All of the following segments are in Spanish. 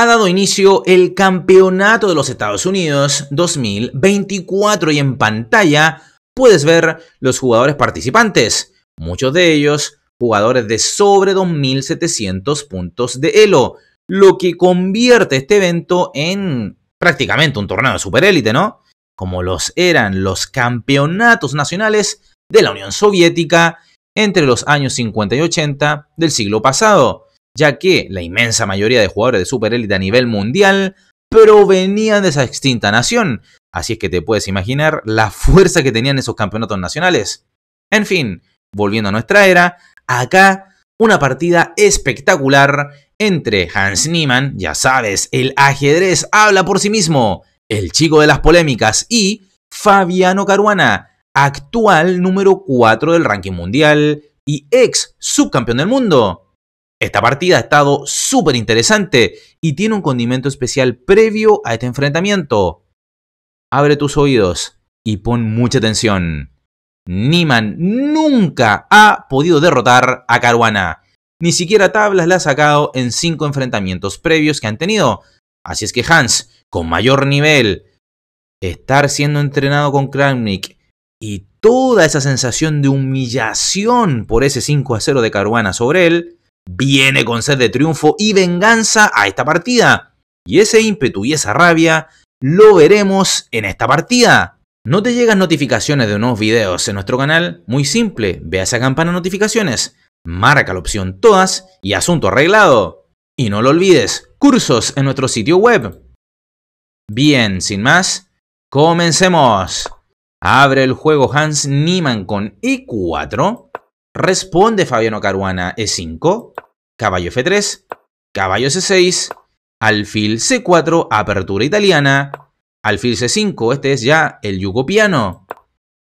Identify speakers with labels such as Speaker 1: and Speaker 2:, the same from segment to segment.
Speaker 1: ha dado inicio el Campeonato de los Estados Unidos 2024 y en pantalla puedes ver los jugadores participantes, muchos de ellos jugadores de sobre 2.700 puntos de Elo, lo que convierte este evento en prácticamente un torneo de superélite, ¿no? Como los eran los campeonatos nacionales de la Unión Soviética entre los años 50 y 80 del siglo pasado ya que la inmensa mayoría de jugadores de superélite a nivel mundial provenían de esa extinta nación, así es que te puedes imaginar la fuerza que tenían esos campeonatos nacionales. En fin, volviendo a nuestra era, acá una partida espectacular entre Hans Niemann, ya sabes, el ajedrez habla por sí mismo, el chico de las polémicas, y Fabiano Caruana, actual número 4 del ranking mundial y ex subcampeón del mundo. Esta partida ha estado súper interesante y tiene un condimento especial previo a este enfrentamiento. Abre tus oídos y pon mucha atención. Niman nunca ha podido derrotar a Caruana. Ni siquiera tablas la ha sacado en cinco enfrentamientos previos que han tenido. Así es que Hans, con mayor nivel, estar siendo entrenado con Kramnik y toda esa sensación de humillación por ese 5 a 0 de Caruana sobre él, viene con sed de triunfo y venganza a esta partida. Y ese ímpetu y esa rabia lo veremos en esta partida. ¿No te llegan notificaciones de nuevos videos en nuestro canal? Muy simple, ve a esa campana de notificaciones, marca la opción todas y asunto arreglado. Y no lo olvides, cursos en nuestro sitio web. Bien, sin más, comencemos. Abre el juego Hans Niemann con E4 Responde Fabiano Caruana E5, caballo F3, caballo C6, alfil C4, apertura italiana, alfil C5, este es ya el yugo piano,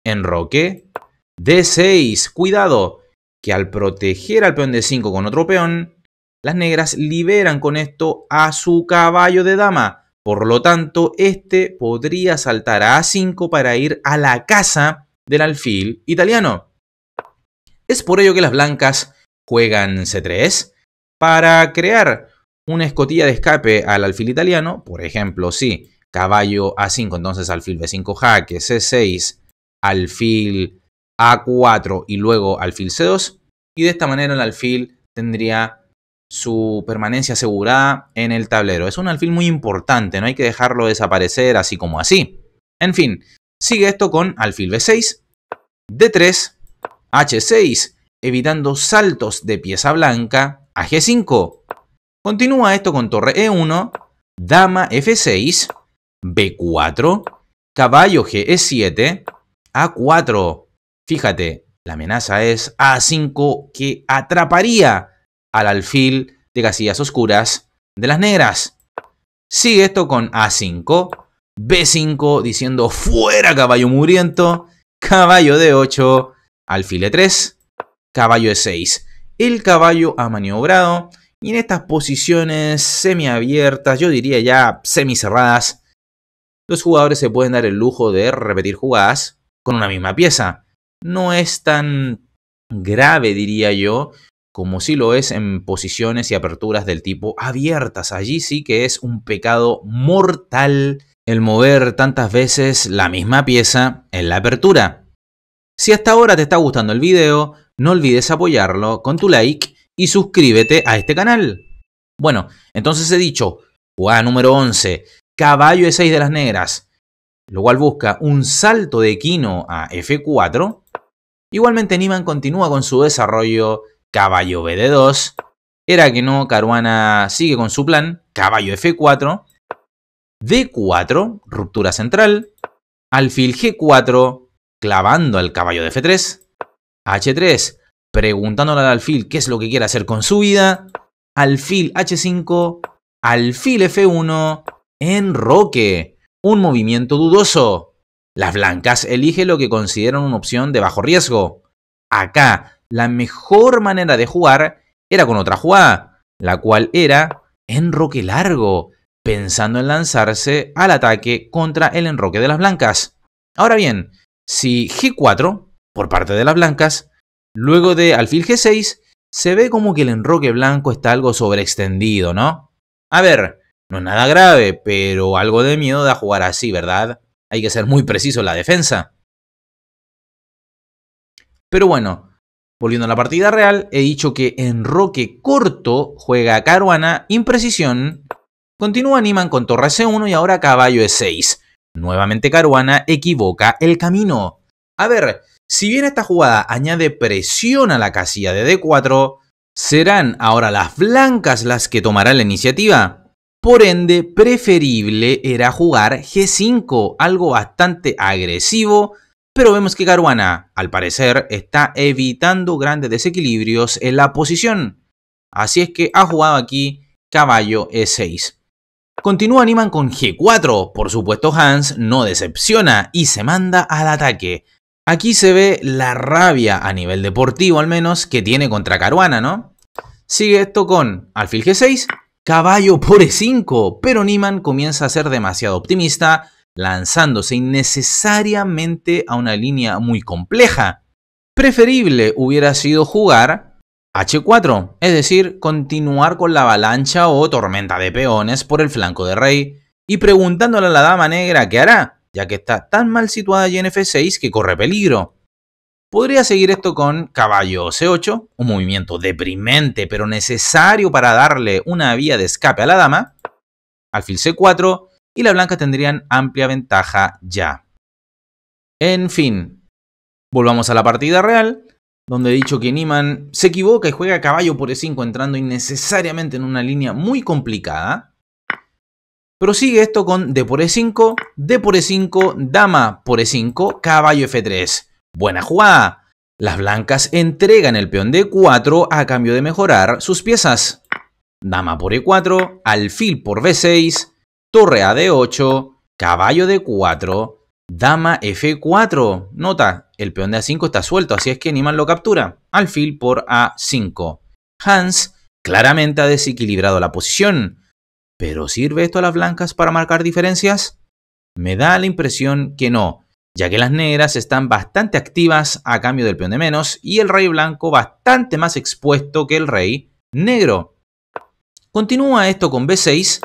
Speaker 1: enroque, D6, cuidado, que al proteger al peón D5 con otro peón, las negras liberan con esto a su caballo de dama. Por lo tanto, este podría saltar a A5 para ir a la casa del alfil italiano. Es por ello que las blancas juegan C3 para crear una escotilla de escape al alfil italiano, por ejemplo, si sí, caballo A5, entonces alfil B5 jaque, C6, alfil A4 y luego alfil C2. Y de esta manera el alfil tendría su permanencia asegurada en el tablero. Es un alfil muy importante, no hay que dejarlo desaparecer así como así. En fin, sigue esto con alfil B6, D3, H6, evitando saltos de pieza blanca a G5. Continúa esto con torre E1, dama F6, B4, caballo GE7, A4. Fíjate, la amenaza es A5 que atraparía al alfil de casillas oscuras de las negras. Sigue esto con A5, B5 diciendo fuera caballo muriento, caballo D8, alfil E3, caballo E6. El caballo ha maniobrado y en estas posiciones semiabiertas, yo diría ya semicerradas, los jugadores se pueden dar el lujo de repetir jugadas con una misma pieza. No es tan grave, diría yo, como si lo es en posiciones y aperturas del tipo abiertas. Allí sí que es un pecado mortal el mover tantas veces la misma pieza en la apertura. Si hasta ahora te está gustando el video, no olvides apoyarlo con tu like y suscríbete a este canal. Bueno, entonces he dicho, jugada número 11, caballo E6 de las negras, lo cual busca un salto de Quino a F4. Igualmente Niman continúa con su desarrollo, caballo bd 2 era que no, Caruana sigue con su plan, caballo F4, D4, ruptura central, alfil G4, clavando al caballo de F3, H3, preguntándole al alfil qué es lo que quiere hacer con su vida, alfil H5, alfil F1, enroque, un movimiento dudoso. Las blancas eligen lo que consideran una opción de bajo riesgo. Acá, la mejor manera de jugar era con otra jugada, la cual era enroque largo, pensando en lanzarse al ataque contra el enroque de las blancas. Ahora bien, si G4, por parte de las blancas, luego de alfil G6, se ve como que el enroque blanco está algo sobreextendido, ¿no? A ver, no es nada grave, pero algo de miedo da jugar así, ¿verdad? Hay que ser muy preciso en la defensa. Pero bueno, volviendo a la partida real, he dicho que enroque corto juega caruana, imprecisión, continúa Niman con torre C1 y ahora caballo E6. Nuevamente Caruana equivoca el camino. A ver, si bien esta jugada añade presión a la casilla de D4, serán ahora las blancas las que tomarán la iniciativa. Por ende, preferible era jugar G5, algo bastante agresivo, pero vemos que Caruana, al parecer, está evitando grandes desequilibrios en la posición. Así es que ha jugado aquí caballo E6. Continúa Niman con G4, por supuesto Hans no decepciona y se manda al ataque. Aquí se ve la rabia, a nivel deportivo al menos, que tiene contra Caruana, ¿no? Sigue esto con alfil G6, caballo por E5, pero Niman comienza a ser demasiado optimista, lanzándose innecesariamente a una línea muy compleja. Preferible hubiera sido jugar H4, es decir, continuar con la avalancha o tormenta de peones por el flanco de rey, y preguntándole a la dama negra qué hará, ya que está tan mal situada allí en F6 que corre peligro. Podría seguir esto con caballo C8, un movimiento deprimente pero necesario para darle una vía de escape a la dama, alfil C4 y la blanca tendrían amplia ventaja ya. En fin, volvamos a la partida real donde he dicho que Niman se equivoca y juega caballo por E5, entrando innecesariamente en una línea muy complicada. Prosigue esto con D por E5, D por E5, Dama por E5, caballo F3. Buena jugada. Las blancas entregan el peón D4 e a cambio de mejorar sus piezas. Dama por E4, alfil por B6, torre a D8, caballo D4, dama F4. Nota, el peón de A5 está suelto, así es que Niman lo captura. Alfil por A5. Hans claramente ha desequilibrado la posición. ¿Pero sirve esto a las blancas para marcar diferencias? Me da la impresión que no, ya que las negras están bastante activas a cambio del peón de menos y el rey blanco bastante más expuesto que el rey negro. Continúa esto con B6,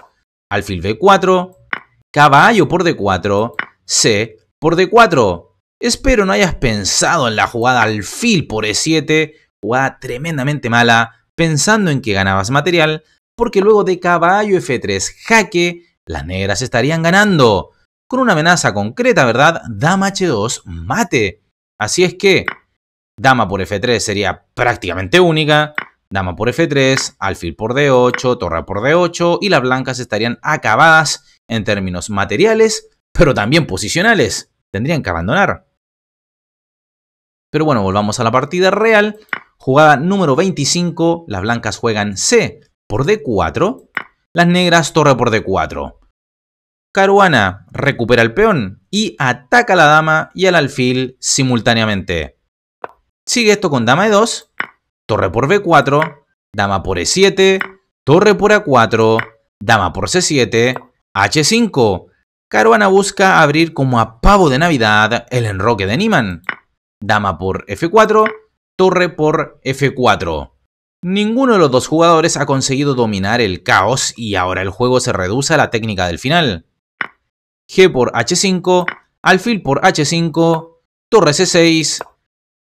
Speaker 1: alfil B4, caballo por D4, C por D4. Espero no hayas pensado en la jugada alfil por E7, jugada tremendamente mala, pensando en que ganabas material, porque luego de caballo F3 jaque, las negras estarían ganando. Con una amenaza concreta, ¿verdad? Dama H2 mate. Así es que, dama por F3 sería prácticamente única, dama por F3, alfil por D8, torre por D8 y las blancas estarían acabadas en términos materiales, pero también posicionales. Tendrían que abandonar. Pero bueno, volvamos a la partida real. Jugada número 25, las blancas juegan C por D4, las negras torre por D4. Caruana recupera el peón y ataca a la dama y al alfil simultáneamente. Sigue esto con dama E2, torre por B4, dama por E7, torre por A4, dama por C7, H5. Caruana busca abrir como a pavo de Navidad el enroque de Niemann dama por F4, torre por F4. Ninguno de los dos jugadores ha conseguido dominar el caos y ahora el juego se reduce a la técnica del final. G por H5, alfil por H5, torre C6,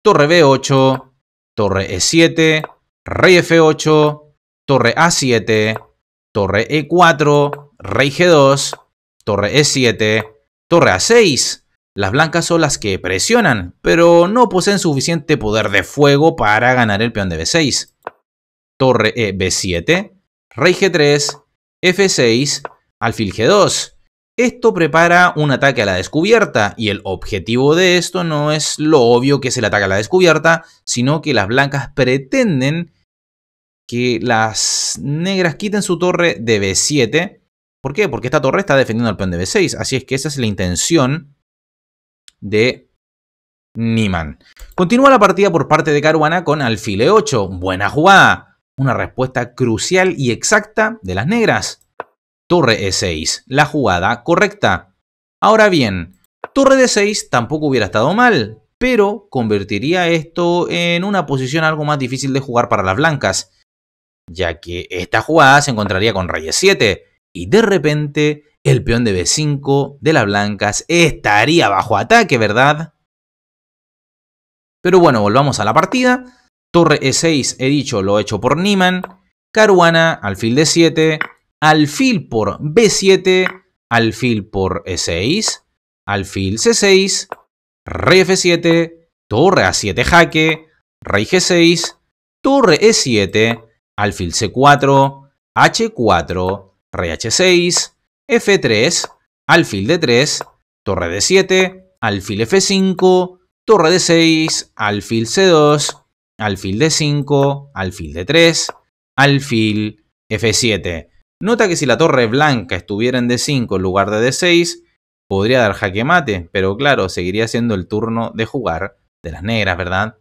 Speaker 1: torre B8, torre E7, rey F8, torre A7, torre E4, rey G2, torre E7, torre A6, las blancas son las que presionan, pero no poseen suficiente poder de fuego para ganar el peón de B6. Torre e B7, rey G3, F6, alfil G2. Esto prepara un ataque a la descubierta y el objetivo de esto no es lo obvio que es el ataque a la descubierta, sino que las blancas pretenden que las negras quiten su torre de B7. ¿Por qué? Porque esta torre está defendiendo al peón de B6, así es que esa es la intención de Niman. Continúa la partida por parte de Caruana con alfile 8. Buena jugada. Una respuesta crucial y exacta de las negras. Torre E6. La jugada correcta. Ahora bien, torre D6 tampoco hubiera estado mal, pero convertiría esto en una posición algo más difícil de jugar para las blancas, ya que esta jugada se encontraría con rey 7 y de repente el peón de B5 de las blancas estaría bajo ataque, ¿verdad? Pero bueno, volvamos a la partida. Torre E6, he dicho, lo he hecho por Niman. Caruana, alfil D7. Alfil por B7. Alfil por E6. Alfil C6. Rey F7. Torre A7 jaque. Rey G6. Torre E7. Alfil C4. H4. Rey H6. F3, alfil de 3 torre de 7 alfil F5, torre de 6 alfil C2, alfil de 5 alfil de 3 alfil F7. Nota que si la torre blanca estuviera en D5 en lugar de D6, podría dar jaque mate, pero claro, seguiría siendo el turno de jugar de las negras, ¿verdad?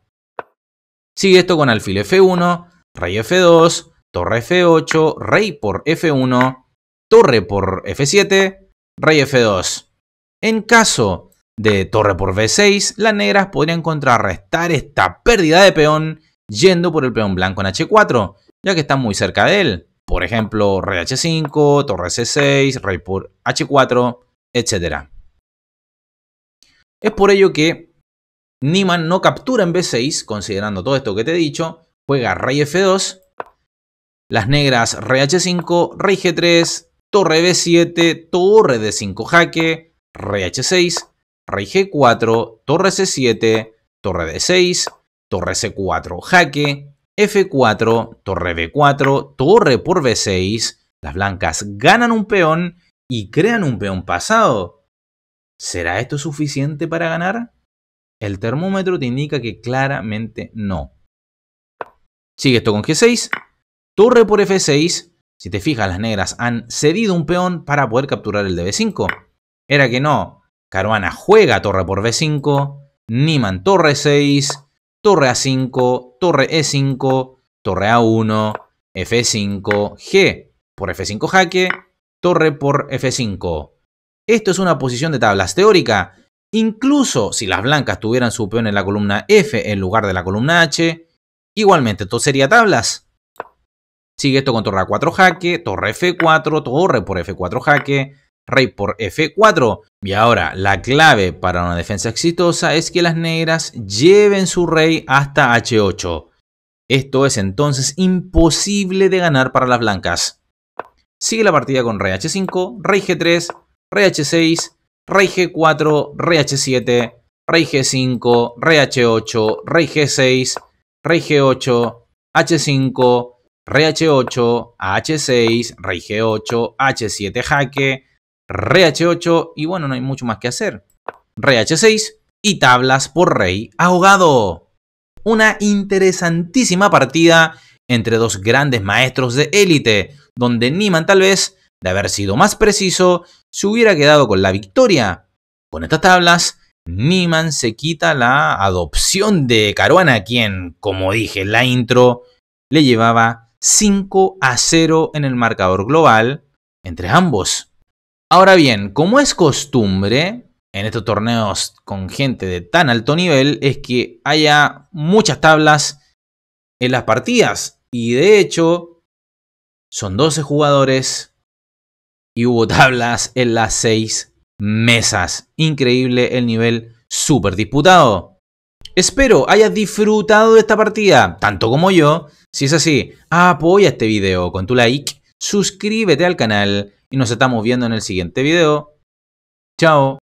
Speaker 1: Sigue esto con alfil F1, rey F2, torre F8, rey por F1, torre por F7, rey F2. En caso de torre por B6, las negras podrían contrarrestar esta pérdida de peón yendo por el peón blanco en H4, ya que está muy cerca de él. Por ejemplo, rey H5, torre C6, rey por H4, etc. Es por ello que Niman no captura en B6, considerando todo esto que te he dicho, juega rey F2, las negras rey H5, rey G3, torre b7, torre d5 jaque, rey h6, rey g4, torre c7, torre d6, torre c4 jaque, f4, torre b4, torre por b6, las blancas ganan un peón y crean un peón pasado. ¿Será esto suficiente para ganar? El termómetro te indica que claramente no. Sigue esto con g6, torre por f6, si te fijas, las negras han cedido un peón para poder capturar el de B5. Era que no. Caruana juega torre por B5. Niman torre 6. Torre A5. Torre E5. Torre A1. F5. G por F5 jaque. Torre por F5. Esto es una posición de tablas teórica. Incluso si las blancas tuvieran su peón en la columna F en lugar de la columna H, igualmente esto sería tablas. Sigue esto con torre a 4 jaque, torre F4, torre por F4 jaque, rey por F4. Y ahora, la clave para una defensa exitosa es que las negras lleven su rey hasta H8. Esto es entonces imposible de ganar para las blancas. Sigue la partida con rey H5, rey G3, rey H6, rey G4, rey H7, rey G5, rey H8, rey G6, rey G8, H5, reh 8 H6, Rey G8, H7 jaque, reh 8 y bueno, no hay mucho más que hacer. Rey H6 y tablas por Rey ahogado. Una interesantísima partida entre dos grandes maestros de élite, donde Niman tal vez, de haber sido más preciso, se hubiera quedado con la victoria. Con estas tablas, Niman se quita la adopción de Caruana, quien, como dije en la intro, le llevaba 5 a 0 en el marcador global entre ambos. Ahora bien, como es costumbre en estos torneos con gente de tan alto nivel, es que haya muchas tablas en las partidas. Y de hecho, son 12 jugadores y hubo tablas en las 6 mesas. Increíble el nivel super disputado. Espero hayas disfrutado de esta partida, tanto como yo. Si es así, apoya este video con tu like, suscríbete al canal y nos estamos viendo en el siguiente video. Chao.